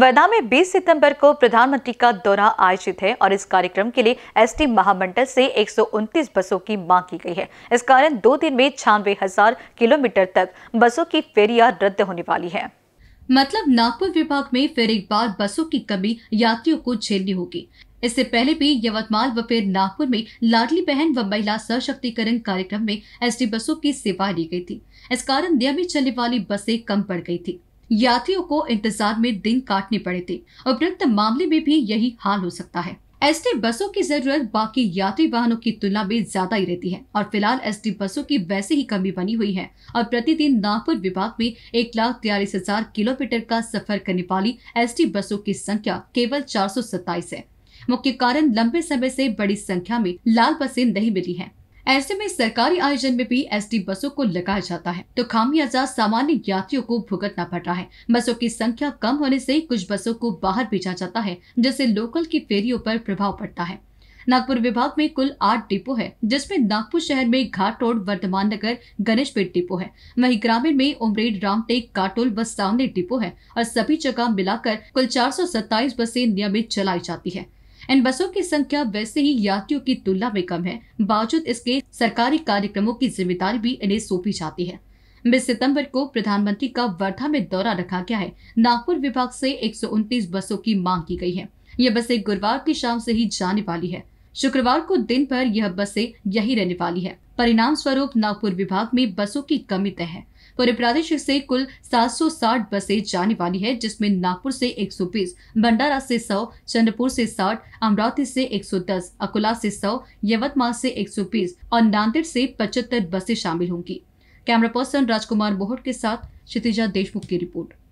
वर्धा में 20 सितंबर को प्रधानमंत्री का दौरा आयोजित है और इस कार्यक्रम के लिए एसटी महामंडल से एक बसों की मांग की गई है इस कारण दो दिन में छियानवे हजार किलोमीटर तक बसों की फेरिया रद्द होने वाली है मतलब नागपुर विभाग में फिर एक बार बसों की कमी यात्रियों को झेलनी होगी इससे पहले भी यवतमाल व फिर नागपुर में लाडली बहन व महिला सशक्तिकरण कार्यक्रम में एसटी बसों की सेवा ली गई थी इस कारण नियमित चलने वाली बसें कम पड़ गई थी यात्रियों को इंतजार में दिन काटने पड़े थे उपरुक्त मामले में भी यही हाल हो सकता है एस बसों की जरूरत बाकी यात्री वाहनों की तुलना में ज्यादा ही रहती है और फिलहाल एस बसों की वैसे ही कमी बनी हुई है और प्रतिदिन नागपुर विभाग में एक लाख तिरालीस हजार किलोमीटर का सफर करने वाली एस बसों की संख्या केवल चार है मुख्य कारण लंबे समय से बड़ी संख्या में लाल बसें नहीं मिली है ऐसे में सरकारी आयोजन में भी एसटी बसों को लगाया जाता है तो खामियाजा सामान्य यात्रियों को भुगतना पड़ रहा है बसों की संख्या कम होने से कुछ बसों को बाहर भेजा जाता है जिससे लोकल की फेरियों पर प्रभाव पड़ता है नागपुर विभाग में कुल आठ डिपो है जिसमें नागपुर शहर में घाट रोड वर्धमान नगर गणेश पेट डिपो है वहीं ग्रामीण में उमरेड रामटेक काटोल व सावने डिपो है और सभी जगह मिलाकर कुल चार सौ बसें नियमित चलाई जाती है इन बसों की संख्या वैसे ही यात्रियों की तुलना में कम है बावजूद इसके सरकारी कार्यक्रमों की जिम्मेदारी भी इन्हें सौंपी जाती है बीस सितंबर को प्रधानमंत्री का वर्धा में दौरा रखा गया है नागपुर विभाग से एक बसों की मांग की गई है यह बसें गुरुवार की शाम से ही जाने वाली है शुक्रवार को दिन भर यह बसें यही रहने वाली है परिणाम स्वरूप नागपुर विभाग में बसों की कमी तय है पूरे प्रदेश से कुल 760 बसें जाने वाली है जिसमें नागपुर से 120, भंडारा से 100, चंद्रपुर से 60, अमरावती से 110, अकोला से 100, यवतमाल से 120 और नांदेड़ से 75 बसें शामिल होंगी कैमरा पर्सन राजकुमार बोहट के साथ क्षितिजा देशमुख की रिपोर्ट